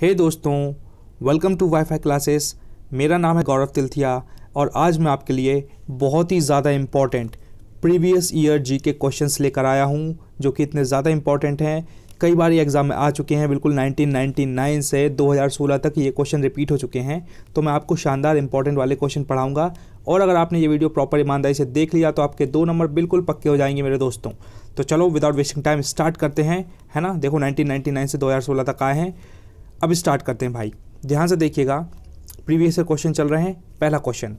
हे hey दोस्तों welcome to WiFi classes मेरा नाम है गौरव तिलथिया और आज मैं आपके लिए बहुत ही ज़्यादा इम्पॉर्टेंट प्रीवियस ईयर जी के क्वेश्चन लेकर आया हूँ जो कि इतने ज़्यादा इम्पॉर्टेंट हैं कई बार ये एग्ज़ाम में आ चुके हैं बिल्कुल 1999 से 2016 तक ये क्वेश्चन रिपीट हो चुके हैं तो मैं आपको शानदार इंपॉर्टेंट वाले क्वेश्चन पढ़ाऊँगा और अगर आपने ये वीडियो प्रॉपर ईमानदारी से देख लिया तो आपके दो नंबर बिल्कुल पक्के हो जाएंगे मेरे दोस्तों तो चलो विदाउट वेस्टिंग टाइम स्टार्ट करते हैं है ना देखो 1999 से 2016 तक आए हैं अब स्टार्ट करते हैं भाई ध्यान से देखिएगा प्रीवियस क्वेश्चन चल रहे हैं पहला क्वेश्चन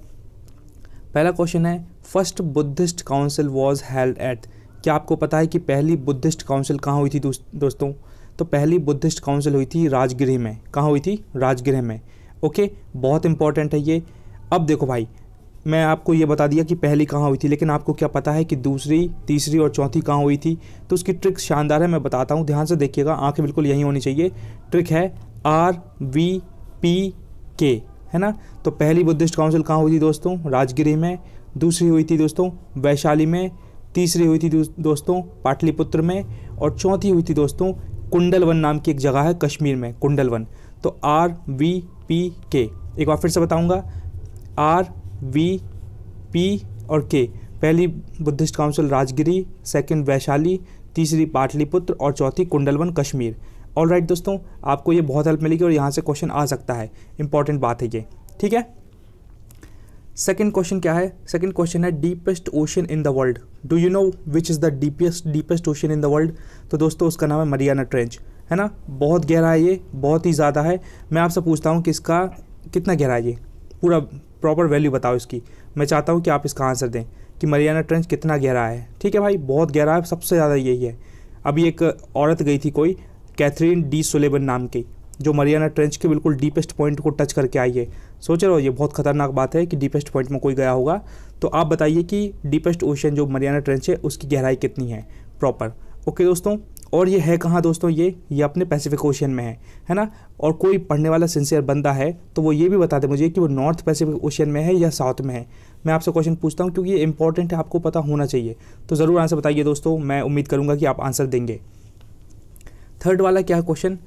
पहला क्वेश्चन है first Buddhist council was held at क्या आपको पता है कि पहली बुद्धिस्ट काउंसिल कहाँ हुई थी दोस्तों तो पहली बुद्धिस्ट काउंसिल हुई थी राजगृह में कहाँ हुई थी राजगृह में ओके बहुत इंपॉर्टेंट है ये अब देखो भाई मैं आपको ये बता दिया कि पहली कहाँ हुई थी लेकिन आपको क्या पता है कि दूसरी तीसरी और चौथी कहाँ हुई थी तो उसकी ट्रिक्स शानदार है मैं बताता हूँ ध्यान से देखिएगा आंखें बिल्कुल यहीं होनी चाहिए ट्रिक है आर वी पी के है ना तो पहली बुद्धिस्ट काउंसिल कहाँ हुई थी दोस्तों राजगिरी में दूसरी हुई थी दोस्तों वैशाली में तीसरी हुई थी दोस्तों पाटलिपुत्र में और चौथी हुई थी दोस्तों कुंडलवन नाम की एक जगह है कश्मीर में कुंडलवन तो आर वी पी के एक बार फिर से बताऊंगा आर वी पी और के पहली Buddhist council Rajgiri second Vaishali तीसरी पाटलिपुत्र और चौथी कुंडलवन कश्मीर ऑल राइट दोस्तों आपको ये बहुत हेल्प मिलेगी और यहाँ से क्वेश्चन आ सकता है इंपॉर्टेंट बात है ये ठीक है सेकेंड क्वेश्चन क्या है सेकेंड क्वेश्चन है deepest ocean in the world do you know which is the deepest deepest ocean in the world तो दोस्तों उसका नाम है मरियाना ट्रेंच है ना बहुत गहरा है ये बहुत ही ज़्यादा है मैं आपसे पूछता हूँ कि इसका कितना गहरा है ये पूरा प्रॉपर वैल्यू बताओ इसकी मैं चाहता हूँ कि आप इसका आंसर दें कि मरियाना ट्रेंच कितना गहरा है ठीक है भाई बहुत गहरा है सबसे ज़्यादा यही है अभी एक औरत गई थी कोई कैथरीन डी सोलेबन नाम की जो मरियाना ट्रेंच के बिल्कुल डीपेस्ट पॉइंट को टच करके आई है सोच रहे हो ये बहुत खतरनाक बात है कि डीपेस्ट पॉइंट में कोई गया होगा तो आप बताइए कि डीपेस्ट ओशन जो मरियाना ट्रेंच है उसकी गहराई कितनी है प्रॉपर ओके दोस्तों और ये है कहाँ दोस्तों ये ये अपने पैसिफिक ओशन में है है ना और कोई पढ़ने वाला सिंसियर बंदा है तो वो ये भी बता दे मुझे कि वो नॉर्थ पैसिफिक ओशन में है या साउथ में है मैं आपसे क्वेश्चन पूछता हूँ क्योंकि ये इंपॉर्टेंट है आपको पता होना चाहिए तो ज़रूर आंसर बताइए दोस्तों मैं उम्मीद करूँगा कि आप आंसर देंगे थर्ड वाला क्या question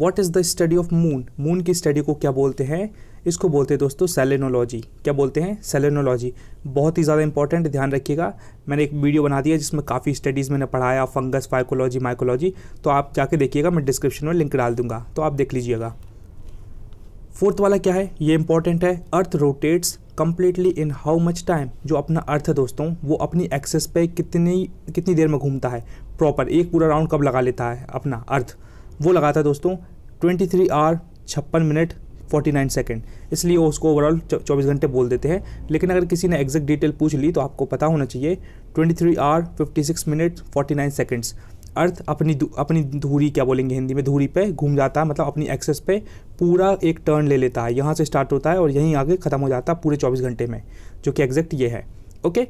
what is the study of moon moon की स्टडी को क्या बोलते हैं इसको बोलते हैं दोस्तों सेलेनोलॉजी क्या बोलते हैं सेलेनोलॉजी बहुत ही ज़्यादा इंपॉर्टेंट ध्यान रखिएगा मैंने एक वीडियो बना दिया जिसमें काफ़ी स्टडीज़ मैंने पढ़ाया फंगस फाइकोलॉजी माइकोलॉजी तो आप जाके देखिएगा मैं डिस्क्रिप्शन में लिंक डाल दूंगा तो आप देख लीजिएगा फोर्थ वाला क्या है ये इंपॉर्टेंट है earth rotates completely in how much time जो अपना अर्थ है दोस्तों वो अपनी एक्सेस पे कितनी कितनी देर में घूमता है प्रॉपर एक पूरा राउंड कब लगा लेता है अपना अर्थ वो लगाता है दोस्तों ट्वेंटी थ्री आर छप्पन मिनट फोर्टी नाइन सेकेंड इसलिए उसको ओवरऑल चौबीस घंटे बोल देते हैं लेकिन अगर किसी ने एग्जैक्ट डिटेल पूछ ली तो आपको पता होना चाहिए twenty three hour fifty six minute forty nine seconds earth अपनी अपनी धूरी क्या बोलेंगे हिंदी में धूरी पे घूम जाता है मतलब अपनी एक्सेस पे पूरा एक टर्न ले लेता है यहाँ से स्टार्ट होता है और यहीं आगे ख़त्म हो जाता है पूरे चौबीस घंटे में जो कि एग्जैक्ट ये है ओके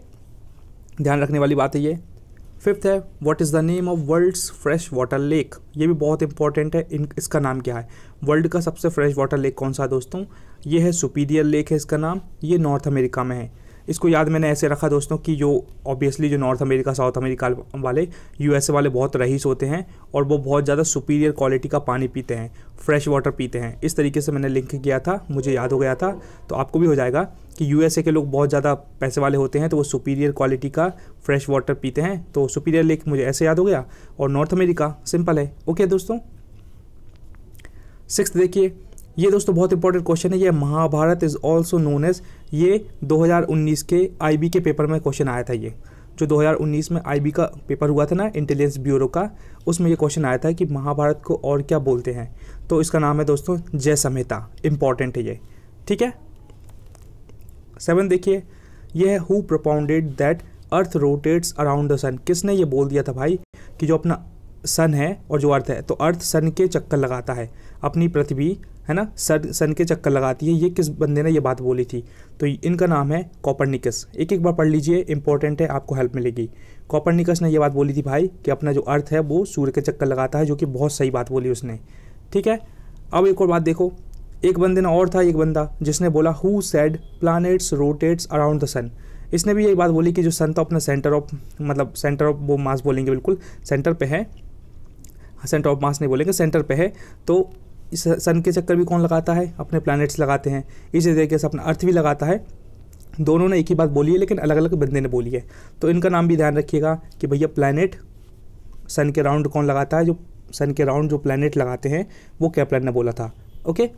ध्यान रखने वाली बात है ये फिफ्थ है what is the name of world's fresh water lake ये भी बहुत इंपॉर्टेंट है इन इसका नाम क्या है वर्ल्ड का सबसे फ्रेश वाटर लेक कौन सा दोस्तों ये है सुपीरियर लेक है इसका नाम ये नॉर्थ अमेरिका में है इसको याद मैंने ऐसे रखा दोस्तों कि जो ऑब्वियसली जो नॉर्थ अमेरिका साउथ अमेरिका वाले यूएसए वाले बहुत रईस होते हैं और वो बहुत ज़्यादा सुपीरियर क्वालिटी का पानी पीते हैं फ्रेश वाटर पीते हैं इस तरीके से मैंने लिंक किया था मुझे याद हो गया था तो आपको भी हो जाएगा कि यूएसए के लोग बहुत ज़्यादा पैसे वाले होते हैं तो वो सुपीरियर क्वालिटी का फ्रेश वाटर पीते हैं तो सुपीरियर लेक मुझे ऐसे याद हो गया और नॉर्थ अमेरिका सिंपल है ओके दोस्तों सिक्स देखिए ये दोस्तों बहुत इंपॉर्टेंट क्वेश्चन है ये Mahabharata is also known as ये 2019 के आईबी के पेपर में क्वेश्चन आया था ये जो 2019 में आईबी का पेपर हुआ था ना इंटेलिजेंस ब्यूरो का उसमें ये क्वेश्चन आया था कि महाभारत को और क्या बोलते हैं तो इसका नाम है दोस्तों जय संहिता इम्पॉर्टेंट है ये ठीक है सेवन देखिए यह है who propounded that earth rotates around the sun किसने ये बोल दिया था भाई कि जो अपना सन है और जो अर्थ है तो अर्थ सन के चक्कर लगाता है अपनी पृथ्वी है ना सन सन के चक्कर लगाती है ये किस बंदे ने ये बात बोली थी तो इनका नाम है कॉपरनिकस एक एक बार पढ़ लीजिए इंपॉर्टेंट है आपको हेल्प मिलेगी कॉपरनिकस ने ये बात बोली थी भाई कि अपना जो अर्थ है वो सूर्य के चक्कर लगाता है जो कि बहुत सही बात बोली उसने ठीक है अब एक और बात देखो एक बंदे ने और था एक बंदा जिसने बोला who said planets rotates around the sun इसने भी यही बात बोली कि जो सन तो अपना सेंटर ऑफ मतलब सेंटर ऑफ वो मास बोलेंगे बिल्कुल सेंटर पे है सेंटर ऑफ मास नहीं बोलेंगे सेंटर पे है तो इस सन के चक्कर भी कौन लगाता है अपने प्लैनेट्स लगाते हैं इसी तरीके से अपना अर्थ भी लगाता है दोनों ने एक ही बात बोली है लेकिन अलग अलग बंदे ने बोली है तो इनका नाम भी ध्यान रखिएगा कि भैया प्लानट सन के राउंड कौन लगाता है जो सन के राउंड जो प्लानट लगाते हैं वो कैप्लन ने बोला था ओके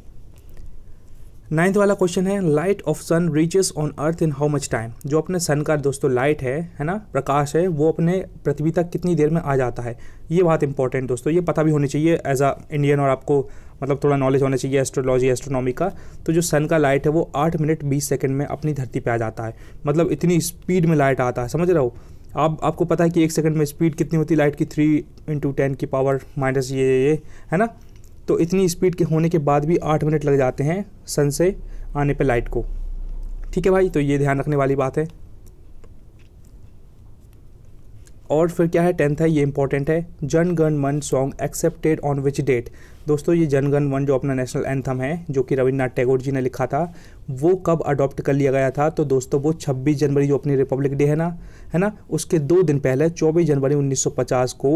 नाइन्थ वाला क्वेश्चन है light of sun reaches on earth in how much time जो अपने सन का दोस्तों लाइट है है ना प्रकाश है वो अपने पृथ्वी तक कितनी देर में आ जाता है ये बात इंपॉर्टेंट दोस्तों ये पता भी होनी चाहिए एज अ इंडियन और आपको मतलब थोड़ा नॉलेज होना चाहिए एस्ट्रोलॉजी एस्ट्रोनॉमी का तो जो सन का लाइट है वो आठ मिनट बीस सेकेंड में अपनी धरती पर आ जाता है मतलब इतनी स्पीड में लाइट आता है समझ रहे हो आप आपको पता है कि एक सेकंड में स्पीड कितनी होती है लाइट की थ्री इंटू टेन की पावर माइनस ये ये है ना तो इतनी स्पीड के होने के बाद भी आठ मिनट लग जाते हैं सन से आने पर लाइट को ठीक है भाई तो ये ध्यान रखने वाली बात है और फिर क्या है टेंथ है ये इंपॉर्टेंट है Jana Gana Mana song accepted on which date दोस्तों ये जन गण मन जो अपना नेशनल एंथम है जो कि रविन्द्रनाथ टैगोर जी ने लिखा था वो कब अडॉप्ट कर लिया गया था तो दोस्तों वो 26 जनवरी जो अपनी रिपब्लिक डे है ना है ना उसके दो दिन पहले 24 जनवरी 1950 को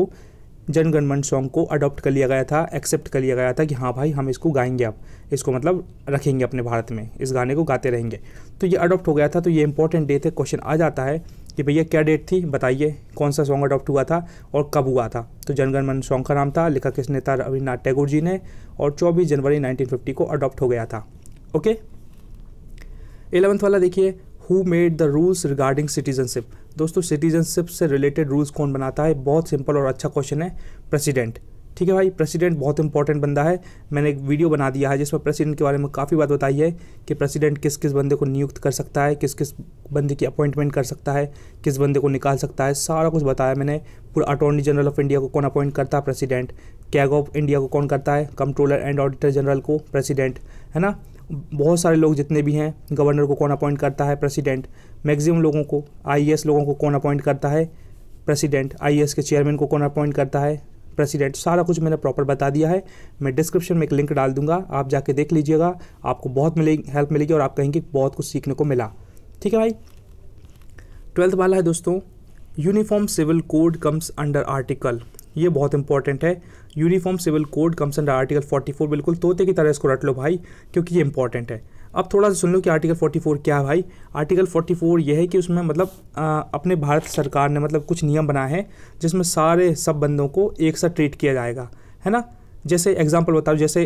जनगणमन सॉन्ग को अडॉप्ट कर लिया गया था एक्सेप्ट कर लिया गया था कि हाँ भाई हम इसको गाएंगे आप इसको मतलब रखेंगे अपने भारत में इस गाने को गाते रहेंगे तो ये अडॉप्ट हो गया था तो ये इंपॉर्टेंट डेट है क्वेश्चन आ जाता है कि भैया क्या डेट थी बताइए कौन सा सॉन्ग अडॉप्ट हुआ था और कब हुआ था तो जनगणमन सॉन्ग का नाम था लिखा किस नेता रविन्द्रनाथ टैगोर जी ने और चौबीस जनवरी नाइनटीन को अडॉप्ट हो गया था ओके एलेवंथ वाला देखिए who made the rules regarding citizenship दोस्तों सिटीजनशिप से रिलेटेड रूल्स कौन बनाता है बहुत सिंपल और अच्छा क्वेश्चन है प्रेसिडेंट ठीक है भाई प्रेसिडेंट बहुत इंपॉर्टेंट बंदा है मैंने एक वीडियो बना दिया है जिसमें प्रेसिडेंट के बारे में काफ़ी बात बताई है कि प्रेसिडेंट किस किस बंदे को नियुक्त कर सकता है किस किस बंदे की अपॉइंटमेंट कर सकता है किस बंदे को निकाल सकता है सारा कुछ बताया मैंने पूरा अटॉर्नी जनरल ऑफ इंडिया को कौन अपॉइंट करता है प्रेसिडेंट कैग ऑफ इंडिया को कौन करता है कंट्रोलर एंड ऑडिटर जनरल को प्रेसिडेंट है ना बहुत सारे लोग जितने भी हैं गवर्नर को कौन अपॉइंट करता है प्रेसिडेंट मैक्सिमम लोगों को आई लोगों को कौन अपॉइंट करता है प्रेसिडेंट आई के चेयरमैन को कौन अपॉइंट करता है प्रेसिडेंट सारा कुछ मैंने प्रॉपर बता दिया है मैं डिस्क्रिप्शन में एक लिंक डाल दूंगा आप जाके देख लीजिएगा आपको बहुत मिलेगी हेल्प मिलेगी और आप कहेंगे बहुत कुछ सीखने को मिला ठीक है भाई ट्वेल्थ वाला है दोस्तों uniform civil code comes under article ये बहुत इंपॉर्टेंट है uniform civil code comes under article 44 बिल्कुल तोते की तरह इसको रट लो भाई क्योंकि ये इंपॉर्टेंट है अब थोड़ा सा सुन लो कि आर्टिकल 44 क्या है भाई आर्टिकल 44 ये है कि उसमें मतलब आ, अपने भारत सरकार ने मतलब कुछ नियम बनाए हैं जिसमें सारे सब बंदों को एक साथ ट्रीट किया जाएगा है ना जैसे एग्जाम्पल बताओ जैसे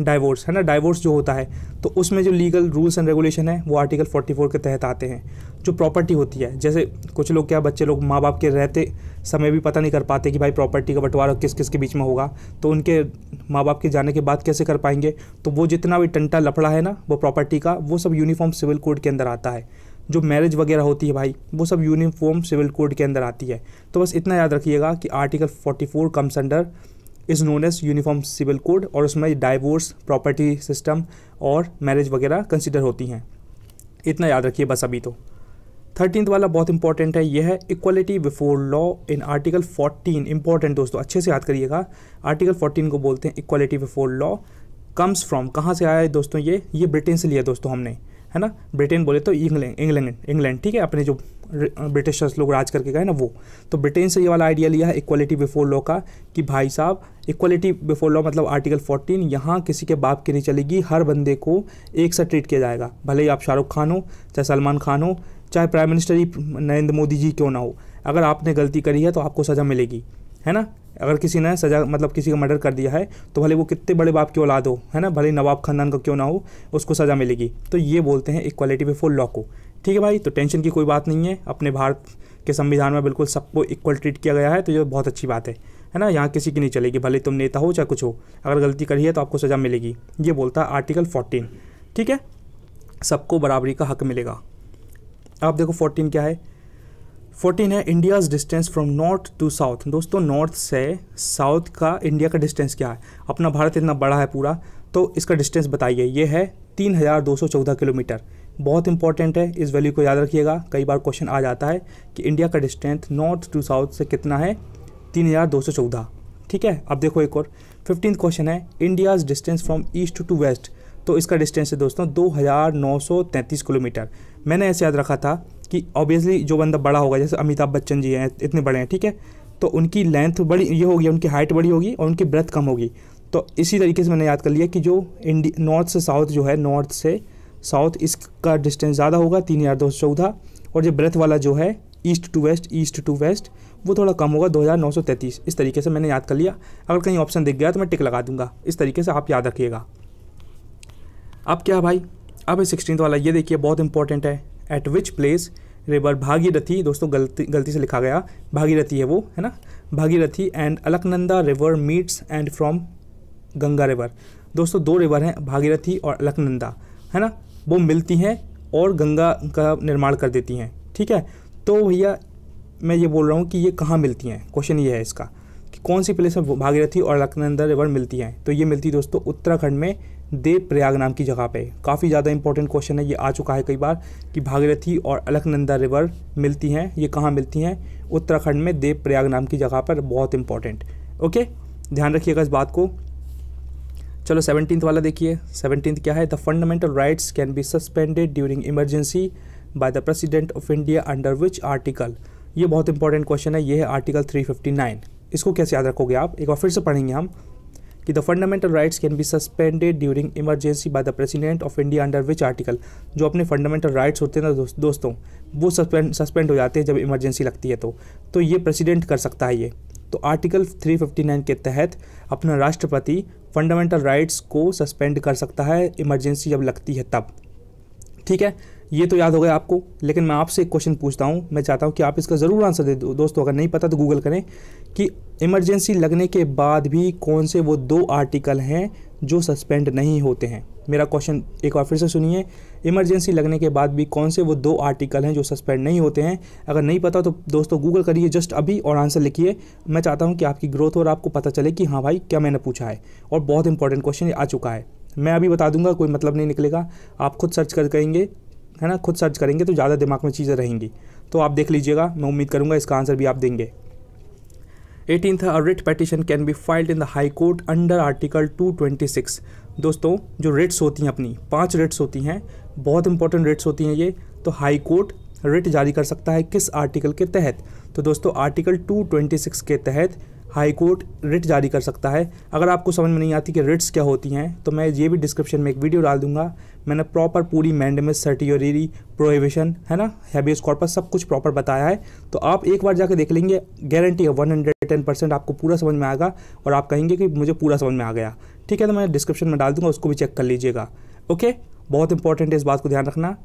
डाइवोर्स है ना डाइवोर्स जो होता है तो उसमें जो लीगल रूल्स एंड रेगुलेशन है वो आर्टिकल 44 के तहत आते हैं जो प्रॉपर्टी होती है जैसे कुछ लोग क्या बच्चे लोग माँ बाप के रहते समय भी पता नहीं कर पाते कि भाई प्रॉपर्टी का बंटवारा किस किस के बीच में होगा तो उनके माँ बाप के जाने के बाद कैसे कर पाएंगे तो वो जितना भी टंटा लफड़ा है ना वो प्रॉपर्टी का वो सब यूनिफॉर्म सिविल कोड के अंदर आता है जो मैरिज वगैरह होती है भाई वो सब यूनिफॉर्म सिविल कोड के अंदर आती है तो बस इतना याद रखिएगा कि article 44 comes under is known as uniform civil code और उसमें डाइवोर्स प्रॉपर्टी सिस्टम और मैरिज वगैरह कंसिडर होती हैं इतना याद रखिए बस अभी तो थर्टीन वाला बहुत इंपॉर्टेंट है यह है equality before law in article fourteen important दोस्तों अच्छे से याद करिएगा आर्टिकल फोर्टीन को बोलते हैं equality before law comes from कहाँ से आया है दोस्तों ये ये ब्रिटेन से लिया दोस्तों हमने है ना ब्रिटेन बोले तो इंग्लैंड इंग्लैंड इंग्लैंड ठीक है अपने जो ब्रिटिशर्स लोग राज करके गए ना वो तो ब्रिटेन से ये वाला आइडिया लिया है इक्वालिटी बिफोर लॉ का कि भाई साहब इक्वालिटी बिफोर लॉ मतलब आर्टिकल 14 यहाँ किसी के बाप की नहीं चलेगी हर बंदे को एक सा ट्रीट किया जाएगा भले ही आप शाहरुख खान हो चाहे सलमान खान हो चाहे प्राइम मिनिस्टर ही नरेंद्र मोदी जी क्यों ना हो अगर आपने गलती करी है तो आपको सज़ा मिलेगी है ना अगर किसी ने सजा मतलब किसी का मर्डर कर दिया है तो भले वो कितने बड़े बाप की औलाद हो है ना भले नवाब खानदान का क्यों ना हो उसको सज़ा मिलेगी तो ये बोलते हैं इक्वालिटी बिफोर लॉ को ठीक है भाई तो टेंशन की कोई बात नहीं है अपने भारत के संविधान में बिल्कुल सबको इक्वल ट्रीट किया गया है तो ये बहुत अच्छी बात है है ना यहाँ किसी की नहीं चलेगी भले तुम नेता हो चाहे कुछ हो अगर गलती करी है तो आपको सज़ा मिलेगी ये बोलता है आर्टिकल फोर्टीन ठीक है सबको बराबरी का हक मिलेगा अब देखो फोर्टीन क्या है फोर्टीन है India's distance from north to south दोस्तों नॉर्थ से साउथ का इंडिया का डिस्टेंस क्या है अपना भारत इतना बड़ा है पूरा तो इसका डिस्टेंस बताइए ये है तीन हज़ार दो सौ चौदह किलोमीटर बहुत इंपॉर्टेंट है इस वैल्यू को याद रखिएगा कई बार क्वेश्चन आ जाता है कि इंडिया का डिस्टेंस नॉर्थ टू साउथ से कितना है तीन हज़ार दो सौ चौदह ठीक है अब देखो एक और फिफ्टीन क्वेश्चन है India's distance from east to west तो इसका डिस्टेंस है दोस्तों दो किलोमीटर मैंने ऐसे याद रखा था कि ऑब्वियसली जो बंदा बड़ा होगा जैसे अमिताभ बच्चन जी हैं इतने बड़े हैं ठीक है तो उनकी लेंथ बड़ी ये होगी उनकी हाइट बड़ी होगी और उनकी ब्रेथ कम होगी तो इसी तरीके से मैंने याद कर लिया कि जो इंडिया नॉर्थ से साउथ जो है नॉर्थ से साउथ इसका डिस्टेंस ज़्यादा होगा तीन हज़ार दो सौ चौदह और जो ब्रेथ वाला जो है east to west east to west वो थोड़ा कम होगा दो हज़ार नौ सौ तैंतीस इस तरीके से मैंने याद कर लिया अगर कहीं ऑप्शन दिख गया तो मैं टिक लगा दूंगा इस तरीके से आप याद रखिएगा अब क्या भाई अब है सिक्सटीन वाला ये देखिए बहुत इंपॉर्टेंट है at which place river Bhagirathi दोस्तों गलती गलती से लिखा गया भागीरथी है वो है ना Bhagirathi and Alaknanda river meets and from Ganga river दोस्तों दो रिवर हैं भागीरथी और अलकनंदा है ना वो मिलती हैं और गंगा का निर्माण कर देती हैं ठीक है तो भैया मैं ये बोल रहा हूँ कि ये कहाँ मिलती हैं क्वेश्चन ये है इसका कि कौन सी प्लेस में भागीरथी और अलकनंदा रिवर मिलती हैं तो ये मिलती है दोस्तों उत्तराखंड में देव प्रयाग नाम की जगह पे काफ़ी ज़्यादा इंपॉर्टेंट क्वेश्चन है ये आ चुका है कई बार कि भागीरथी और अलकनंदा रिवर मिलती हैं ये कहाँ मिलती हैं उत्तराखंड में देव प्रयाग नाम की जगह पर बहुत इंपॉर्टेंट ओके ध्यान रखिएगा इस बात को चलो सेवनटीन्थ वाला देखिए सेवनटीन्थ क्या है the fundamental rights can be suspended during emergency by the president of India under which article ये बहुत इंपॉर्टेंट क्वेश्चन है ये है आर्टिकल 359 इसको कैसे याद रखोगे आप एक बार फिर से पढ़ेंगे हम कि the fundamental rights can be suspended during emergency by the president of India under which article जो अपने फंडामेंटल राइट्स होते हैं ना दो, दोस्तों वो सस्पेंड सस्पेंड हो जाते हैं जब इमरजेंसी लगती है तो तो ये प्रेसिडेंट कर सकता है ये तो आर्टिकल 359 के तहत अपना राष्ट्रपति फंडामेंटल राइट्स को सस्पेंड कर सकता है इमरजेंसी जब लगती है तब ठीक है ये तो याद हो गया आपको लेकिन मैं आपसे एक क्वेश्चन पूछता हूँ मैं चाहता हूँ कि आप इसका ज़रूर आंसर दे दो दोस्तों अगर नहीं पता तो गूगल करें कि इमरजेंसी लगने के बाद भी कौन से वो दो आर्टिकल हैं जो सस्पेंड नहीं होते हैं मेरा क्वेश्चन एक बार फिर से सुनिए इमरजेंसी लगने के बाद भी कौन से वो दो आर्टिकल हैं जो सस्पेंड नहीं होते हैं अगर नहीं पता तो दोस्तों गूगल करिए जस्ट अभी और आंसर लिखिए मैं चाहता हूं कि आपकी ग्रोथ और आपको पता चले कि हाँ भाई क्या मैंने पूछा है और बहुत इंपॉर्टेंट क्वेश्चन आ चुका है मैं अभी बता दूंगा कोई मतलब नहीं निकलेगा आप खुद सर्च कर करेंगे है ना खुद सर्च करेंगे तो ज़्यादा दिमाग में चीज़ें रहेंगी तो आप देख लीजिएगा मैं उम्मीद करूँगा इसका आंसर भी आप देंगे eighteenth a writ petition can be filed in the high court under article 226 दोस्तों जो रिट्स होती हैं अपनी पांच रिट्स होती हैं बहुत इंपॉर्टेंट रिट्स होती हैं ये तो हाई कोर्ट रिट जारी कर सकता है किस आर्टिकल के तहत तो दोस्तों आर्टिकल 226 के तहत हाई कोर्ट रिट जारी कर सकता है अगर आपको समझ में नहीं आती कि रिट्स क्या होती हैं तो मैं ये भी डिस्क्रिप्शन में एक वीडियो डाल दूंगा मैंने प्रॉपर पूरी मैंडमिस सर्टियोरी प्रोहिबिशन है ना हैबियस कॉर्पस सब कुछ प्रॉपर बताया है तो आप एक बार जाकर देख लेंगे गारंटी है वन टेन परसेंट आपको पूरा समझ में आएगा और आप कहेंगे कि मुझे पूरा समझ में आ गया ठीक है तो मैं डिस्क्रिप्शन में डाल दूंगा उसको भी चेक कर लीजिएगा ओके बहुत इंपॉर्टेंट है इस बात को ध्यान रखना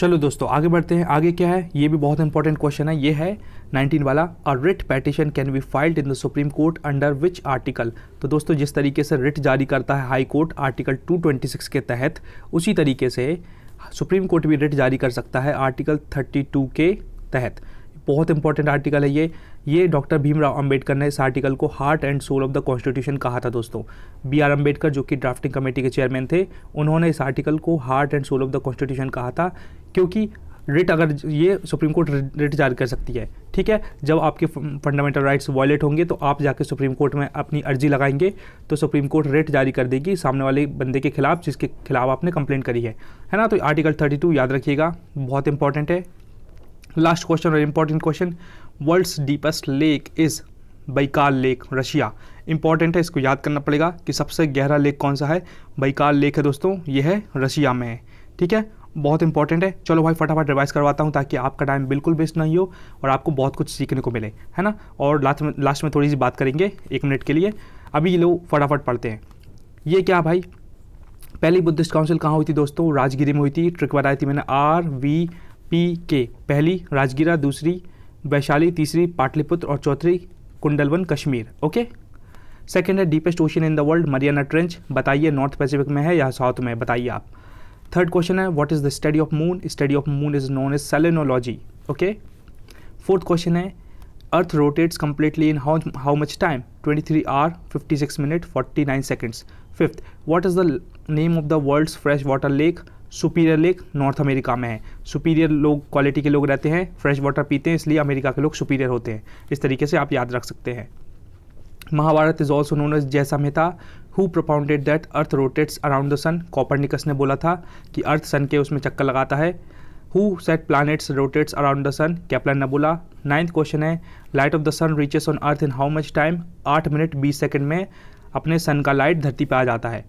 चलो दोस्तों आगे बढ़ते हैं आगे क्या है ये भी बहुत इंपॉर्टेंट क्वेश्चन है ये है 19 वाला a writ petition can be filed in the supreme court under which article तो दोस्तों जिस तरीके से रिट जारी करता है हाई कोर्ट आर्टिकल 226 के तहत उसी तरीके से सुप्रीम कोर्ट भी रिट जारी कर सकता है आर्टिकल 32 के तहत बहुत इंपॉर्टेंट आर्टिकल है ये ये डॉक्टर भीमराव अंबेडकर ने इस आर्टिकल को heart and soul of the constitution कहा था दोस्तों बी आर अम्बेडकर जो कि ड्राफ्टिंग कमेटी के चेयरमैन थे उन्होंने इस आर्टिकल को heart and soul of the constitution कहा था क्योंकि रिट अगर ये सुप्रीम कोर्ट रिट जारी कर सकती है ठीक है जब आपके फंडामेंटल राइट्स वॉयलेट होंगे तो आप जाके सुप्रीम कोर्ट में अपनी अर्जी लगाएंगे तो सुप्रीम कोर्ट रिट जारी कर देगी सामने वाले बंदे के खिलाफ जिसके खिलाफ आपने कंप्लेंट करी है है ना तो आर्टिकल 32 याद रखिएगा बहुत इंपॉर्टेंट है लास्ट क्वेश्चन और important question world's deepest lake is Baikal lake Russia important है इसको याद करना पड़ेगा कि सबसे गहरा लेक कौन सा है बैकाल लेक है दोस्तों ये है रशिया में है ठीक है बहुत इंपॉर्टेंट है चलो भाई फटाफट रिवाइज करवाता हूँ ताकि आपका टाइम बिल्कुल वेस्ट नहीं हो और आपको बहुत कुछ सीखने को मिले है ना और लास्ट में लास्ट में थोड़ी सी बात करेंगे एक मिनट के लिए अभी ये लोग फटाफट पढ़ते हैं ये क्या भाई पहली बुद्धिस्ट काउंसिल कहाँ हुई थी दोस्तों राजगिरी में हुई थी ट्रिक बताई थी मैंने आर वी पी के पहली राजगिरा दूसरी वैशाली तीसरी पाटलिपुत्र और चौथी कुंडलवन कश्मीर ओके सेकेंड है deepest ocean in the world Mariana trench बताइए नॉर्थ पैसिफिक में है या साउथ में बताइए आप थर्ड क्वेश्चन है what is the study of moon study of moon is known as selenology okay fourth question है earth rotates completely in how how much time 23 three hour fifty six minute forty nine seconds fifth what is the name of the world's fresh water lake Superior lake North America में है superior लोग quality के लोग रहते हैं fresh water पीते हैं इसलिए अमेरिका के लोग सुपीरियर होते हैं इस तरीके से आप याद रख सकते हैं Mahabharata is also known as Jaya Samhita who propounded that earth rotates around the sun Copernicus ने बोला था कि अर्थ सन के उसमें चक्कर लगाता है who said planets rotates around the sun Kepler ने बोला नाइन्थ क्वेश्चन है light of the sun reaches on earth in how much time आठ मिनट बीस सेकेंड में अपने सन का लाइट धरती पर आ जाता है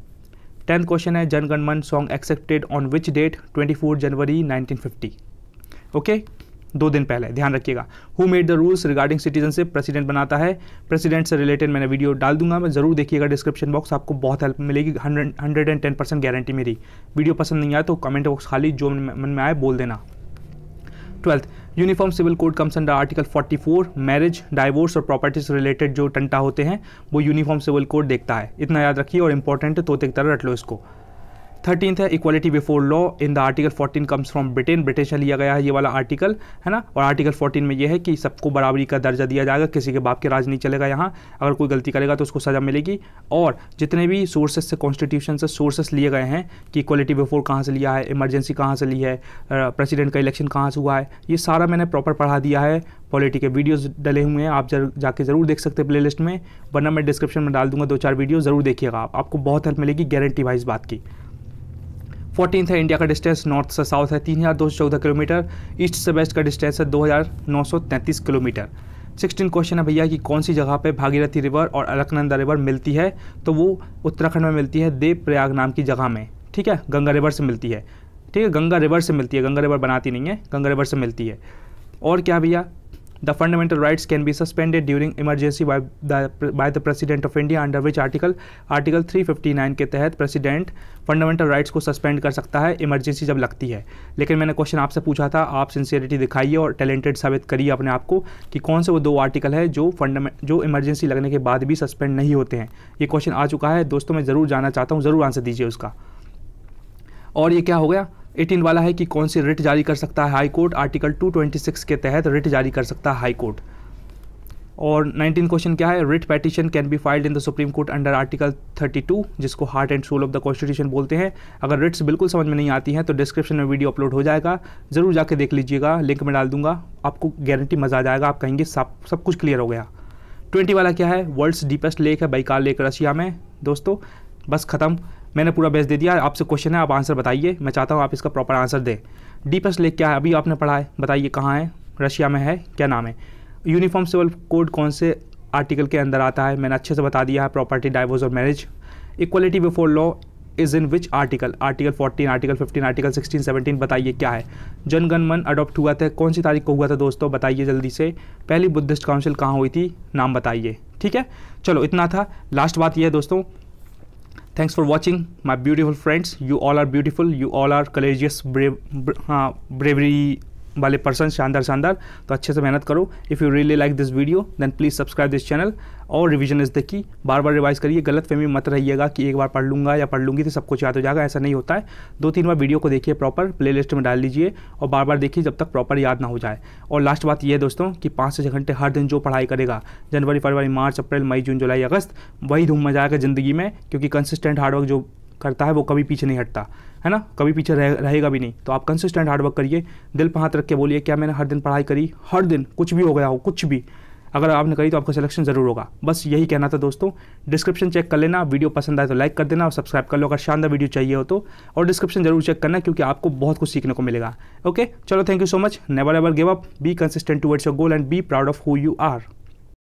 टेंथ क्वेश्चन है Jana Gana Mana song accepted on which date 24 January 1950 okay okay? दो दिन पहले ध्यान रखिएगा who made the rules regarding citizenship president बनाता है प्रेसिडेंट से रिलेटेड मैंने वीडियो डाल दूंगा मैं जरूर देखिएगा डिस्क्रिप्शन बॉक्स आपको बहुत हेल्प मिलेगी hundred hundred and ten percent guarantee मेरी वीडियो पसंद नहीं आया तो कमेंट बॉक्स खाली जो मन में आए बोल देना twelfth uniform civil code comes under article 44 marriage divorce और प्रॉपर्टी से रिलेटेड जो टंटा होते हैं वो यूनिफॉर्म सिविल कोड देखता है इतना याद रखिए और इंपॉर्टेंट तोते की तरह रट लो इसको थर्टीन है equality before law in the article fourteen comes from Britain Britain से लिया गया है ये वाला आर्टिकल है ना और आर्टिकल फोर्टीन में ये है कि सबको बराबरी का दर्जा दिया जाएगा किसी के बाप के राज नहीं चलेगा यहाँ अगर कोई गलती करेगा तो उसको सज़ा मिलेगी और जितने भी सोर्सेज से कॉन्स्टिट्यूशन से सोर्सेस लिए गए हैं कि इक्वालिटी बिफोर कहाँ से लिया है इमरजेंसी कहाँ से ली है प्रेसिडेंट का इलेक्शन कहाँ से हुआ है ये सारा मैंने प्रॉपर पढ़ा दिया है पॉलिटी के वीडियोस डले हुए हैं आप जर, जाके ज़रूर देख सकते हैं प्लेलिस्ट में वरना मैं डिस्क्रिप्शन में डाल दूंगा दो चार वीडियो ज़रूर देखिएगा आप आपको बहुत हेल्प मिलेगी गारंटी वाइज बात की फोर्टीन है इंडिया का डिस्टेंस नॉर्थ से साउथ है तीन हज़ार दो सौ चौदह किलोमीटर ईस्ट से वेस्ट का डिस्टेंस है दो हज़ार नौ सौ तैंतीस किलोमीटर सिक्सटीन क्वेश्चन है भैया कि कौन सी जगह पे भागीरथी रिवर और अलकनंदा रिवर मिलती है तो वो उत्तराखंड में मिलती है देव प्रयाग नाम की जगह में ठीक है गंगा रिवर से मिलती है ठीक है गंगा रिवर से मिलती है गंगा रिवर बनाती नहीं है गंगा रिवर से मिलती है और क्या भैया the fundamental rights can be suspended during emergency by the by the president of India under which article article 359 के तहत प्रेसिडेंट फंडामेंटल राइट्स को सस्पेंड कर सकता है इमरजेंसी जब लगती है लेकिन मैंने क्वेश्चन आपसे पूछा था आप सिंसियरिटी दिखाइए और टैलेंटेड साबित करिए अपने आप को कि कौन से वो दो आर्टिकल है जो फंडामेंट जो इमरजेंसी लगने के बाद भी सस्पेंड नहीं होते हैं ये क्वेश्चन आ चुका है दोस्तों मैं ज़रूर जानना चाहता हूँ ज़रूर आंसर दीजिए उसका और ये क्या हो गया 18 वाला है कि कौन सी रिट जारी कर सकता है हाई कोर्ट आर्टिकल 226 के तहत रिट जारी कर सकता है हाई कोर्ट और 19 क्वेश्चन क्या है writ petition can be filed in the supreme court under article 32 जिसको heart and soul of the constitution बोलते हैं अगर रिट्स बिल्कुल समझ में नहीं आती हैं तो डिस्क्रिप्शन में वीडियो अपलोड हो जाएगा ज़रूर जाके देख लीजिएगा लिंक में डाल दूंगा आपको गारंटी मज़ा आ जाएगा आप कहेंगे सब सब कुछ क्लियर हो गया ट्वेंटी वाला क्या है वर्ल्ड्स डीपेस्ट लेक है बैकाल लेक रशिया में दोस्तों बस ख़त्म मैंने पूरा बेस्ट दे दिया आपसे क्वेश्चन है आप आंसर बताइए मैं चाहता हूँ आप इसका प्रॉपर आंसर दें डीपेस्ट लेक क्या है अभी आपने पढ़ा है बताइए कहाँ है रशिया में है क्या नाम है यूनिफॉर्म सिविल कोड कौन से आर्टिकल के अंदर आता है मैंने अच्छे से बता दिया है प्रॉपर्टी डाइवोर्स और marriage equality before law is in which article article 14, article 15, article 16, 17 बताइए क्या है जनगणमन अडॉप्ट हुआ था कौन सी तारीख को हुआ था दोस्तों बताइए जल्दी से पहली बुद्धिस्ट काउंसिल कहाँ हुई थी नाम बताइए ठीक है चलो इतना था लास्ट बात यह है दोस्तों Thanks for watching, my beautiful friends. You all are beautiful. You all are courageous, brave, uh, bravery वाले पर्सन शानदार शानदार तो अच्छे से मेहनत करो if you really like this video then please subscribe this channel और रिविजन इज देखिए बार बार रिवाइज करिए गलत फहमी मत रहिएगा कि एक बार पढ़ लूँगा या पढ़ लूँगी तो सब कुछ याद हो जाएगा ऐसा नहीं होता है दो तीन बार वीडियो को देखिए प्रॉपर प्लेलिस्ट में डाल लीजिए और बार बार देखिए जब तक प्रॉपर याद ना हो जाए और लास्ट बात यह है दोस्तों कि पाँच से छः घंटे हर दिन जो पढ़ाई करेगा जनवरी फरवरी मार्च अप्रैल मई जून जुलाई अगस्त वही धूम मजा आएगा ज़िंदगी में क्योंकि कंसिस्टेंट हार्डवर्क जो करता है वो कभी पीछे नहीं हटता है ना कभी पीछे रह, रहेगा भी नहीं तो आप कंसिस्टेंट हार्डवर्क करिए दिल पर हाथ रख के बोलिए क्या मैंने हर दिन पढ़ाई करी हर दिन कुछ भी हो गया हो कुछ भी अगर आपने करी तो आपका सिलेक्शन ज़रूर होगा बस यही कहना था दोस्तों डिस्क्रिप्शन चेक कर लेना वीडियो पसंद आए तो लाइक कर देना और सब्सक्राइब कर लो अगर शानदार वीडियो चाहिए हो तो और डिस्क्रिप्शन जरूर चेक करना क्योंकि आपको बहुत कुछ सीखने को मिलेगा ओके चलो thank you so much never ever give up be consistent towards your goal and be proud of who you are